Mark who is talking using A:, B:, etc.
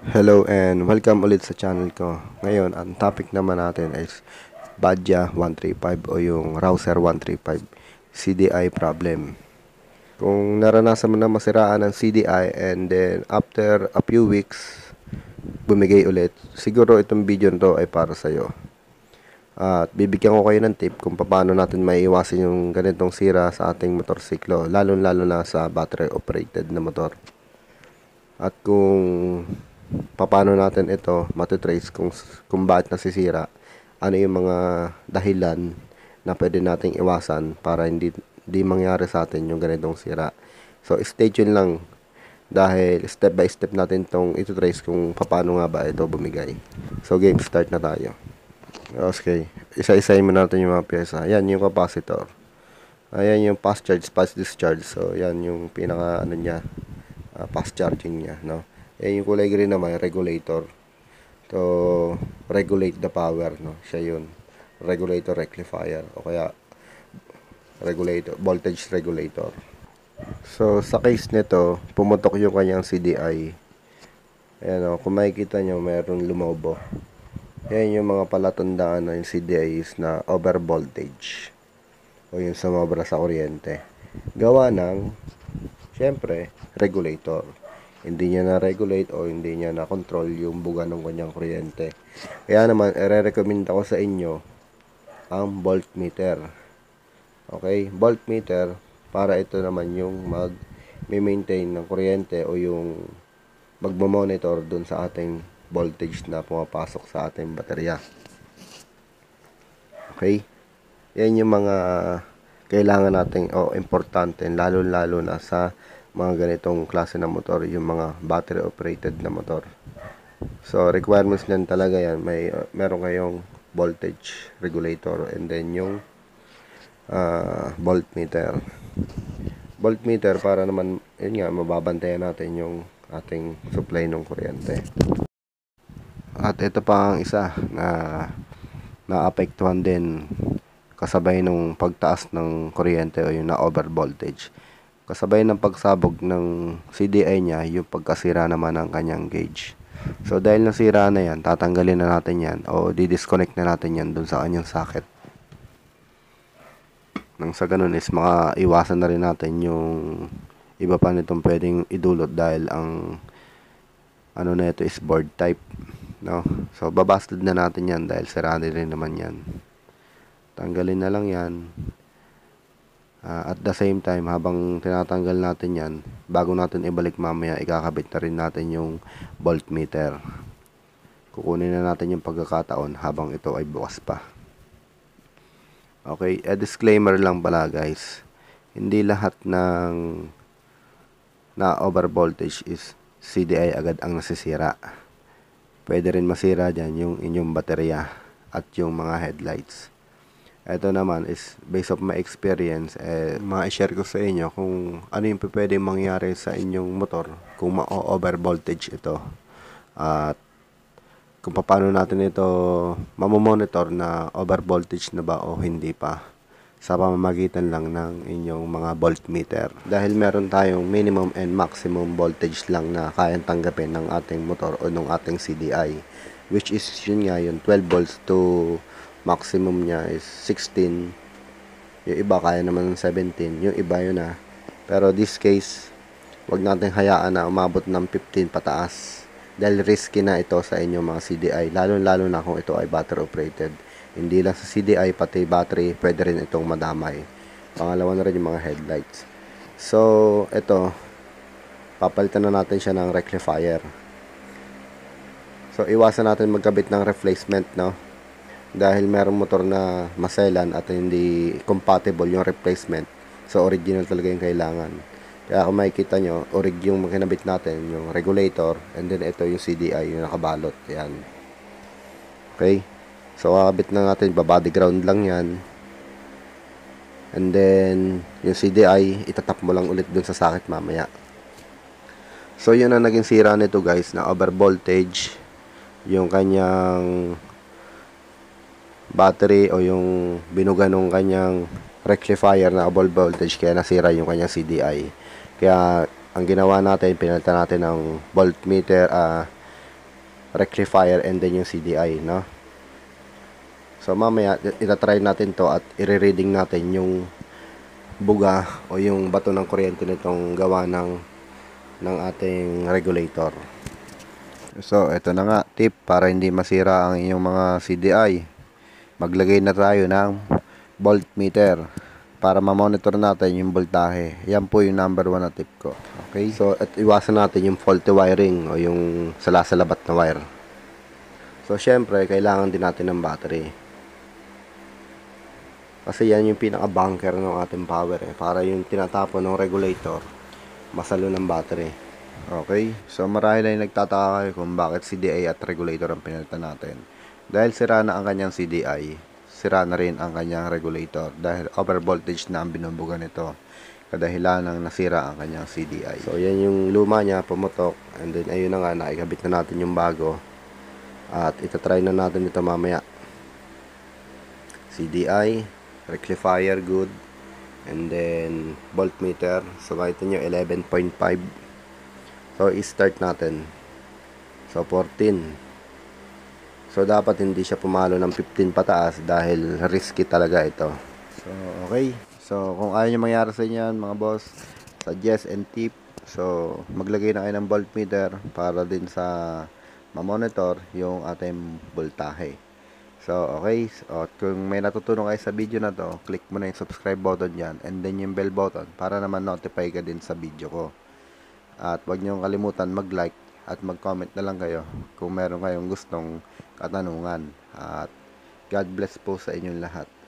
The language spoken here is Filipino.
A: Hello and welcome ulit sa channel ko. Ngayon, ang topic naman natin is Badja 135 o yung Rouser 135 CDI problem. Kung naranasan mo na masiraan ng CDI and then after a few weeks, bumigay ulit, siguro itong video na to ay para sa'yo. At bibigyan ko kayo ng tip kung paano natin maiiwasan yung ganitong sira sa ating motorsiklo, lalo-lalo na sa battery operated na motor. At kung paano natin ito matitrace kung, kung bakit nasisira, ano yung mga dahilan na pwede nating iwasan para hindi hindi mangyari sa atin yung ganitong sira. So, stay tuned lang dahil step by step natin tong ito-trace kung paano nga ba ito bumigay. So, game start na tayo. Okay, isa-isayin mo natin yung mga pyesa. Yan yung capacitor. Ayan yung fast charge, fast discharge. So, yan yung pinaka ano niya, uh, fast charging niya, no? Eh, yung kulay green naman, regulator. To regulate the power, no? Siya yun. Regulator rectifier. O kaya, regulator, voltage regulator. So, sa case nito, pumutok yung kanyang CDI. Ayan o, kung makikita nyo, meron lumobo. Ayan yung mga palatandaan ng CDI is na over voltage. O yung sumobra sa kuryente. Gawa ng, syempre, regulator hindi niya na-regulate o hindi niya na-control yung buga ng kanyang kuryente. Kaya naman, i-recommend ako sa inyo ang voltmeter. Okay, voltmeter para ito naman yung mag maintain ng kuryente o yung magmo-monitor dun sa ating voltage na pumapasok sa ating baterya. Okay? Yan yung mga kailangan natin o importante lalo-lalo na sa mga ganitong klase ng motor, yung mga battery operated na motor. So requirements niyan talaga yan, may uh, meron kayong voltage regulator and then yung uh, voltmeter. Voltmeter para naman yun nga mababantayan natin yung ating supply ng kuryente. At ito pa ang isa na naapektuhan din kasabay nung pagtaas ng kuryente o yung na over voltage Kasabay ng pagsabog ng CDI niya, yung pagkasira naman ng kanyang gauge. So, dahil nasira na yan, tatanggalin na natin yan o didisconnect na natin yan dun sa kanyang socket. Nang sa ganun is mga iwasan na rin natin yung iba pa nitong pwedeng idulot dahil ang ano na ito is board type. No? So, babasted na natin yan dahil sira rin naman yan. Tanggalin na lang yan. Uh, at the same time, habang tinatanggal natin yan, bago natin ibalik mamaya, ikakabit na rin natin yung voltmeter. Kukunin na natin yung pagkakataon habang ito ay bukas pa. Okay, a eh, disclaimer lang pala guys. Hindi lahat ng na over voltage is CDI agad ang nasisira. Pwede rin masira dyan yung inyong baterya at yung mga headlights. Ito naman is based of my experience, eh, ma-share ko sa inyo kung ano yung pwede mangyari sa inyong motor kung ma-over voltage ito. At kung paano natin ito mamomonitor na over voltage na ba o hindi pa sa pamamagitan lang ng inyong mga voltmeter. Dahil meron tayong minimum and maximum voltage lang na kayang tanggapin ng ating motor o ng ating CDI which is yun nga yung 12 volts to maximum niya is 16 yung iba kaya naman ng 17 yung iba yun na ah. pero this case wag nating hayaan na umabot ng 15 pataas dahil risky na ito sa inyo mga CDI lalo lalo na kung ito ay battery operated hindi lang sa CDI pati battery pwede rin itong madamay pangalawa na rin yung mga headlights so ito papalitan na natin siya ng rectifier so iwasan natin magkabit ng replacement no dahil merong motor na maselan at hindi compatible yung replacement so original talaga yung kailangan kaya kung makikita nyo orig yung kinabit natin yung regulator and then ito yung CDI yung nakabalot yan okay so kakabit na natin babody ground lang yan and then yung CDI itatap mo lang ulit dun sa sakit mamaya so yun ang naging sira nito guys na over voltage yung kanyang battery o yung binuga ng kanyang rectifier na above voltage kaya nasira yung kanyang CDI. Kaya ang ginawa natin, pinalitan natin ng voltmeter, uh, rectifier and then yung CDI, no? So mamaya itatry natin to at i-reading natin yung buga o yung bato ng kuryente nitong gawa ng ng ating regulator. So, ito na nga tip para hindi masira ang inyong mga CDI maglagay na tayo ng voltmeter para ma-monitor natin yung voltahe. Yan po yung number one na tip ko. Okay? So, at iwasan natin yung faulty wiring o yung salasalabat na wire. So, syempre, kailangan din natin ng battery. Kasi yan yung pinaka-bunker ng ating power eh. Para yung tinatapon ng regulator, masalo ng battery. Okay? So, marahil ay nagtataka kayo kung bakit CDA at regulator ang pinalitan natin dahil sira na ang kanyang CDI, sira na rin ang kanyang regulator dahil overvoltage na ang binumbugan nito kadahilan ng nasira ang kanyang CDI. So, yan yung luma niya, pumutok. And then, ayun na nga, naikabit na natin yung bago. At itatry na natin ito mamaya. CDI, rectifier, good. And then, voltmeter. So, makita nyo, 11.5. So, i-start natin. So, 14. So dapat hindi siya pumalo ng 15 pataas dahil risky talaga ito. So okay. So kung ayaw nyo mangyari sa inyo mga boss, suggest and tip. So maglagay na kayo ng voltmeter para din sa ma-monitor yung ating voltahe. So okay, so, kung may natutunan kayo sa video na to, click mo na yung subscribe button dyan and then yung bell button para naman notify ka din sa video ko. At wag nyo kalimutan mag-like at mag-comment na lang kayo kung meron kayong gustong katanungan. At God bless po sa inyong lahat.